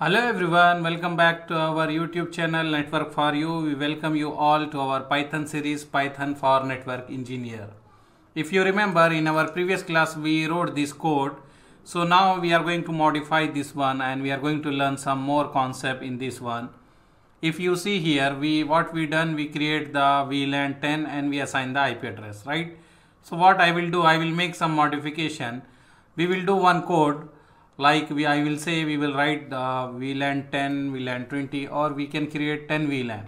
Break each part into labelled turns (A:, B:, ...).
A: Hello everyone, welcome back to our YouTube channel Network for You. We welcome you all to our Python series Python for Network Engineer. If you remember in our previous class we wrote this code. So now we are going to modify this one and we are going to learn some more concept in this one. If you see here, we what we done, we create the VLAN 10 and we assign the IP address, right? So what I will do, I will make some modification. We will do one code like we I will say we will write the VLAN 10 VLAN 20 or we can create 10 VLAN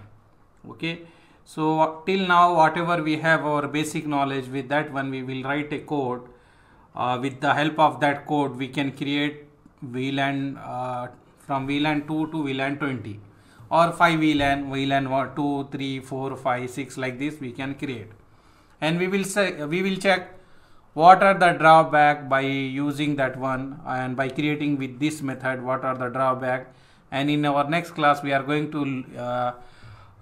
A: okay so till now whatever we have our basic knowledge with that one we will write a code uh, with the help of that code we can create VLAN uh, from VLAN 2 to VLAN 20 or 5 VLAN, VLAN 2, 3, 4, 5, 6 like this we can create and we will say we will check what are the drawback by using that one and by creating with this method what are the drawback and in our next class we are going to uh,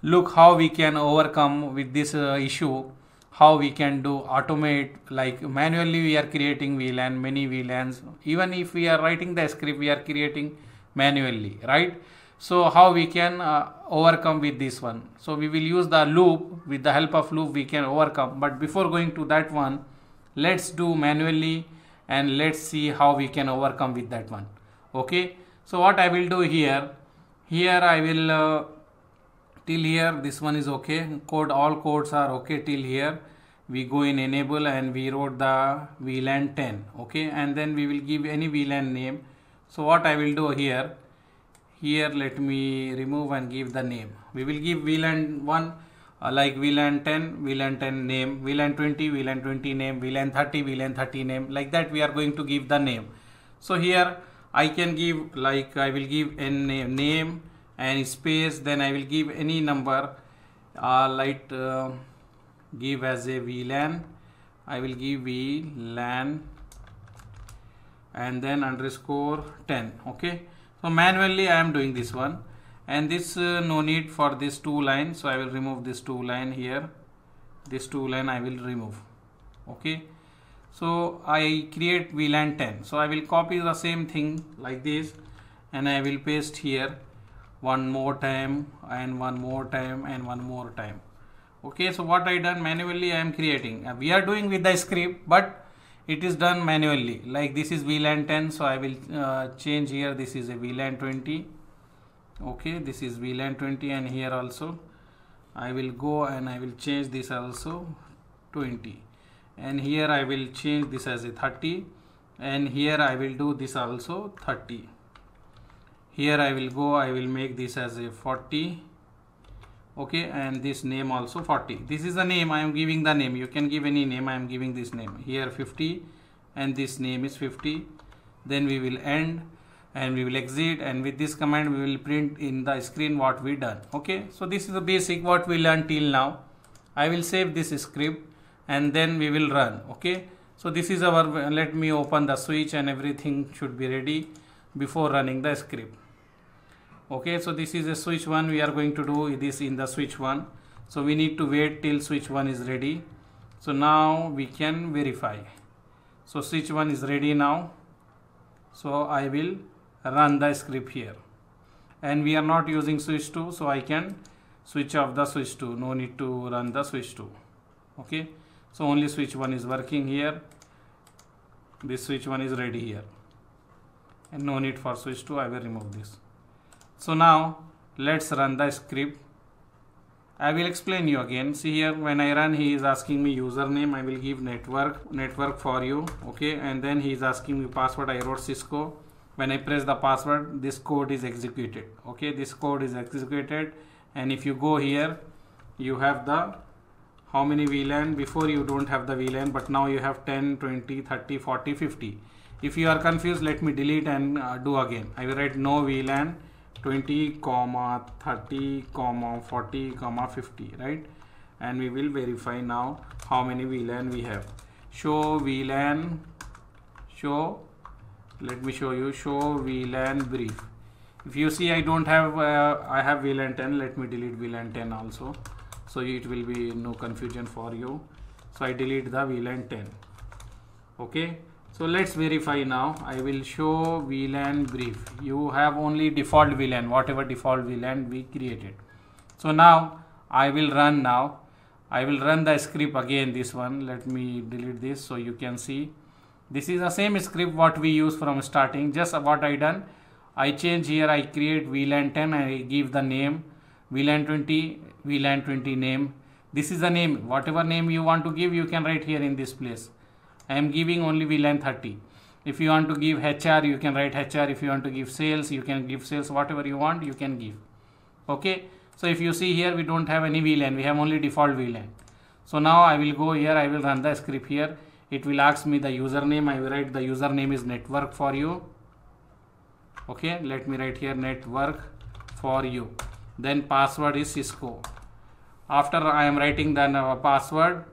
A: look how we can overcome with this uh, issue how we can do automate like manually we are creating VLAN many VLANs even if we are writing the script we are creating manually right so how we can uh, overcome with this one so we will use the loop with the help of loop we can overcome but before going to that one let's do manually and let's see how we can overcome with that one okay so what i will do here here i will uh, till here this one is okay code all codes are okay till here we go in enable and we wrote the vlan 10 okay and then we will give any vlan name so what i will do here here let me remove and give the name we will give vlan 1 uh, like VLAN 10, VLAN 10 name, VLAN 20, VLAN 20 name, VLAN 30, VLAN 30 name, like that we are going to give the name. So here I can give like I will give a name, name and space then I will give any number uh, like uh, give as a VLAN, I will give VLAN and then underscore 10 okay so manually I am doing this one and this uh, no need for this two line so I will remove this two line here this two line I will remove okay so I create VLAN 10 so I will copy the same thing like this and I will paste here one more time and one more time and one more time okay so what I done manually I am creating uh, we are doing with the script but it is done manually like this is VLAN 10 so I will uh, change here this is a VLAN 20 okay this is VLAN 20 and here also I will go and I will change this also 20 and here I will change this as a 30 and here I will do this also 30 here I will go I will make this as a 40 okay and this name also 40 this is the name I am giving the name you can give any name I am giving this name here 50 and this name is 50 then we will end and we will exit and with this command we will print in the screen what we done okay so this is the basic what we learned till now I will save this script and then we will run okay so this is our let me open the switch and everything should be ready before running the script okay so this is a switch one we are going to do this in the switch one so we need to wait till switch one is ready so now we can verify so switch one is ready now so I will run the script here and we are not using switch 2 so I can switch off the switch 2 no need to run the switch 2 okay so only switch 1 is working here this switch 1 is ready here and no need for switch 2 I will remove this so now let's run the script I will explain you again see here when I run he is asking me username I will give network network for you okay and then he is asking me password I wrote Cisco when I press the password this code is executed okay this code is executed and if you go here you have the how many VLAN before you don't have the VLAN but now you have 10 20 30 40 50 if you are confused let me delete and uh, do again I will write no VLAN 20 comma 30 comma 40 comma 50 right and we will verify now how many VLAN we have show VLAN show let me show you show VLAN brief if you see I don't have uh, I have VLAN 10 let me delete VLAN 10 also so it will be no confusion for you so I delete the VLAN 10 okay so let's verify now I will show VLAN brief you have only default VLAN whatever default VLAN we created so now I will run now I will run the script again this one let me delete this so you can see this is the same script what we use from starting just what I done I change here I create VLAN 10 I give the name VLAN 20 VLAN 20 name this is the name whatever name you want to give you can write here in this place I am giving only VLAN 30 if you want to give HR you can write HR if you want to give sales you can give sales whatever you want you can give okay so if you see here we don't have any VLAN we have only default VLAN so now I will go here I will run the script here it will ask me the username i will write the username is network for you okay let me write here network for you then password is cisco after i am writing the uh, password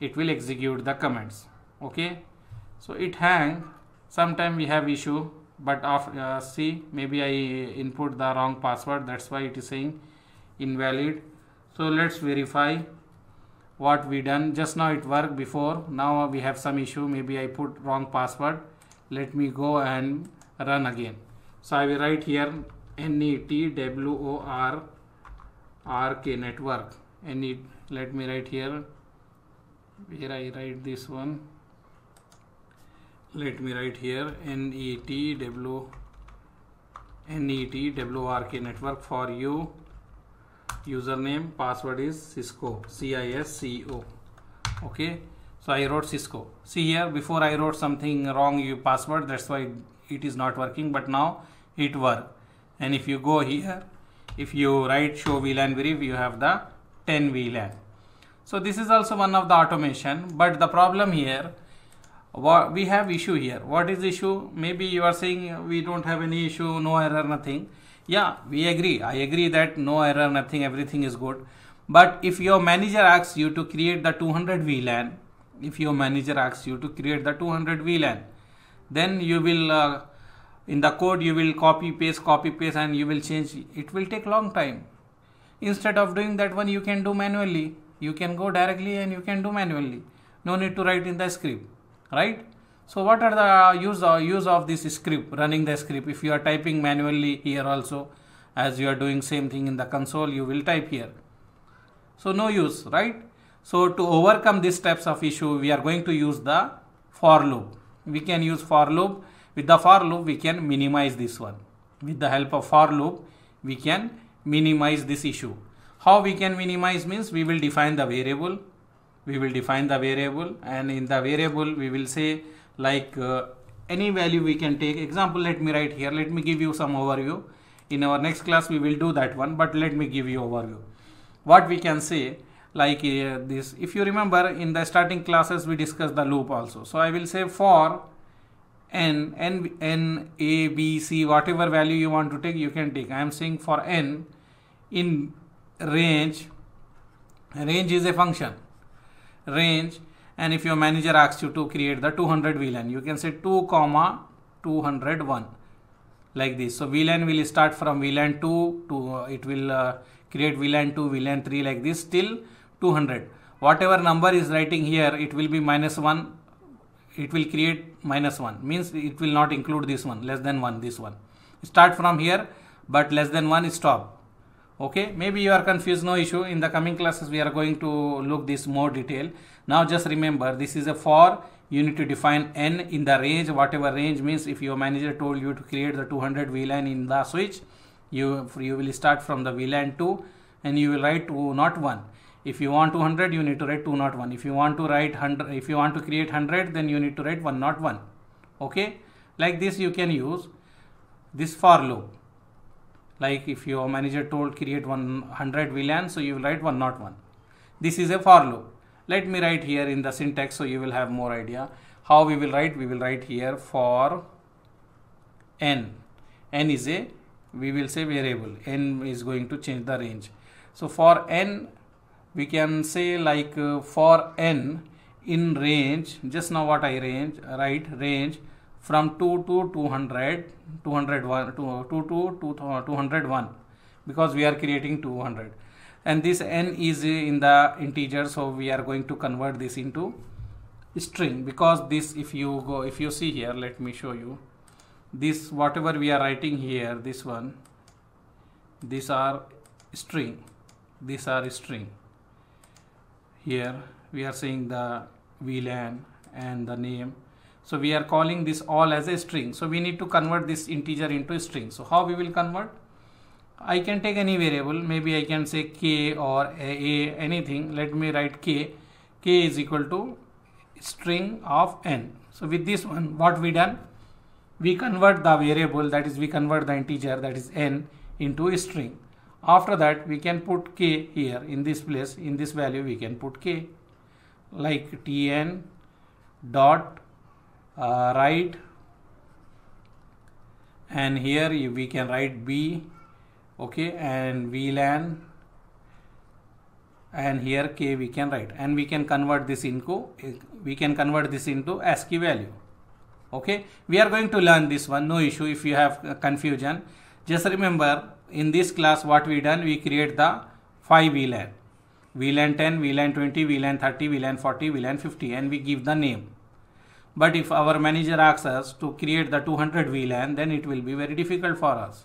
A: it will execute the commands okay so it hang sometime we have issue but of uh, see maybe i input the wrong password that's why it is saying invalid so let's verify what we done just now it worked before now we have some issue maybe I put wrong password let me go and run again so I will write here network network and let me write here here I write this one let me write here network network for you username password is cisco c-i-s-c-o okay so I wrote cisco see here before I wrote something wrong you password that's why it is not working but now it work and if you go here if you write show VLAN brief you have the 10 VLAN so this is also one of the automation but the problem here we have issue here what is issue maybe you are saying we don't have any issue no error nothing yeah we agree i agree that no error nothing everything is good but if your manager asks you to create the 200 vlan if your manager asks you to create the 200 vlan then you will uh, in the code you will copy paste copy paste and you will change it will take long time instead of doing that one you can do manually you can go directly and you can do manually no need to write in the script right so what are the use uh, use of this script, running the script? If you are typing manually here also, as you are doing same thing in the console, you will type here. So no use, right? So to overcome these types of issue, we are going to use the for loop. We can use for loop. With the for loop, we can minimize this one. With the help of for loop, we can minimize this issue. How we can minimize means we will define the variable. We will define the variable and in the variable we will say like uh, any value we can take example let me write here let me give you some overview in our next class we will do that one but let me give you overview what we can say like uh, this if you remember in the starting classes we discussed the loop also so i will say for n n n a b c whatever value you want to take you can take i am saying for n in range range is a function range and if your manager asks you to create the 200 VLAN you can say 2 comma 201 like this so VLAN will start from VLAN 2 to uh, it will uh, create VLAN 2 VLAN 3 like this till 200 whatever number is writing here it will be minus 1 it will create minus 1 means it will not include this one less than 1 this one start from here but less than 1 stop okay maybe you are confused no issue in the coming classes we are going to look this more detail now just remember this is a for you need to define n in the range whatever range means if your manager told you to create the 200 vlan in the switch you you will start from the vlan 2 and you will write 201 if you want 200 you need to write 201 if you want to write 100 if you want to create 100 then you need to write 101 okay like this you can use this for loop like if your manager told create 100 VLAN, so you will write 101. This is a for loop. Let me write here in the syntax so you will have more idea. How we will write? We will write here for n. n is a, we will say variable. n is going to change the range. So for n, we can say like uh, for n in range, just now what I range, write range from 2 to 200 201 to, 2 to 201 because we are creating 200 and this n is in the integer so we are going to convert this into string because this if you go if you see here let me show you this whatever we are writing here this one these are string these are string here we are saying the VLAN and the name so we are calling this all as a string. So we need to convert this integer into a string. So how we will convert? I can take any variable. Maybe I can say k or a, a anything. Let me write k. k is equal to string of n. So with this one, what we done? We convert the variable that is we convert the integer that is n into a string. After that, we can put k here in this place. In this value, we can put k like tn dot uh, right and here we can write B okay and VLAN and here K we can write and we can convert this into we can convert this into ASCII value okay we are going to learn this one no issue if you have confusion just remember in this class what we done we create the 5 VLAN VLAN 10 VLAN 20 VLAN 30 VLAN 40 VLAN 50 and we give the name but if our manager asks us to create the 200 VLAN, then it will be very difficult for us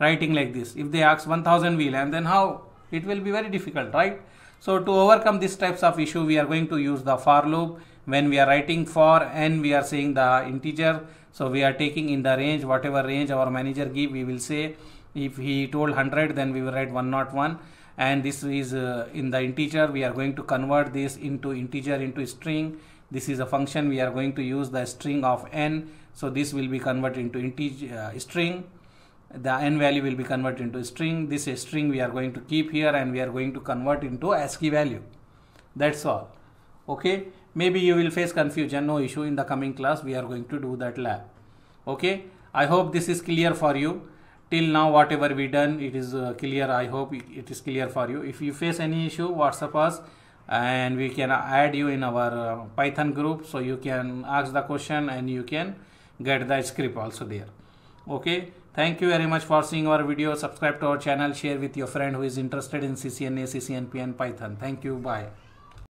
A: writing like this. If they ask 1000 VLAN, then how? It will be very difficult, right? So to overcome these types of issue, we are going to use the for loop. When we are writing for n, we are saying the integer. So we are taking in the range, whatever range our manager give, we will say if he told 100, then we will write 101 and this is uh, in the integer we are going to convert this into integer into string this is a function we are going to use the string of n so this will be converted into integer uh, string the n value will be converted into string this string we are going to keep here and we are going to convert into ascii value that's all okay maybe you will face confusion no issue in the coming class we are going to do that lab okay i hope this is clear for you till now whatever we done it is uh, clear i hope it is clear for you if you face any issue whatsapp us and we can add you in our uh, python group so you can ask the question and you can get the script also there okay thank you very much for seeing our video subscribe to our channel share with your friend who is interested in ccna ccnp and python thank you bye